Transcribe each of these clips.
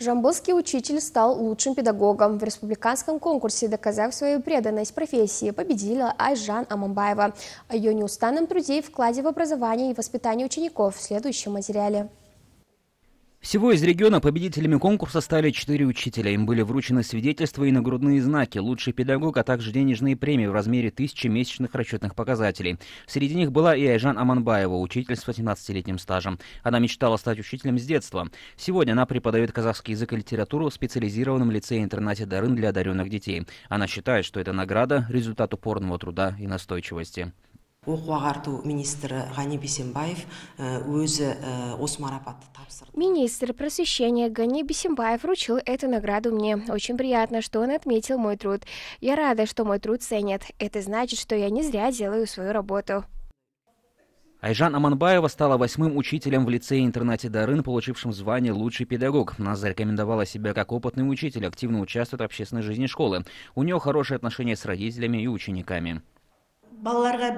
Жамбылский учитель стал лучшим педагогом. В республиканском конкурсе, доказав свою преданность профессии, победила Айжан Амамбаева. О ее неустанном труде и вкладе в образование и воспитание учеников в следующем материале. Всего из региона победителями конкурса стали четыре учителя. Им были вручены свидетельства и нагрудные знаки, лучший педагог, а также денежные премии в размере тысячи месячных расчетных показателей. Среди них была и Айжан Аманбаева, учитель с 18-летним стажем. Она мечтала стать учителем с детства. Сегодня она преподает казахский язык и литературу в специализированном лицее-интернате Дарын для одаренных детей. Она считает, что это награда – результат упорного труда и настойчивости оқу ағарту министрі ғани бейсенбаев э, өзі э, осы марапатты тапсырды министр просвещения ғани бейсенбаев вручил эту награду мне очень приятно что он отметил мой труд я рада что мой труд ценят это значит что я не зря делаю свою работу Айжан Аманбаева стала восьмым учителем в лицее-интернате Дарын, получившим звание «Лучший педагог». Она зарекомендовала себя как опытный учитель, активно участвует в общественной жизни школы. У нее хорошие отношения с родителями и учениками. А,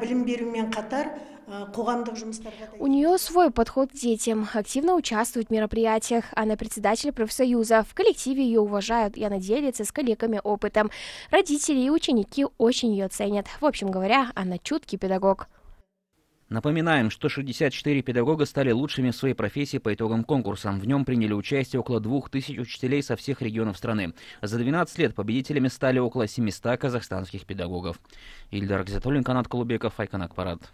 У нее свой подход к детям, активно участвует в мероприятиях. Она председатель профсоюза. В коллективе ее уважают, и она делится с коллегами опытом. Родители и ученики очень ее ценят. В общем говоря, она чуткий педагог. Напоминаем, что 64 педагога стали лучшими в своей профессии по итогам конкурса. В нем приняли участие около 2000 учителей со всех регионов страны. За 12 лет победителями стали около 700 казахстанских педагогов. Ильдар Гзатуллин, Канат Колубеков, Айканак Парад.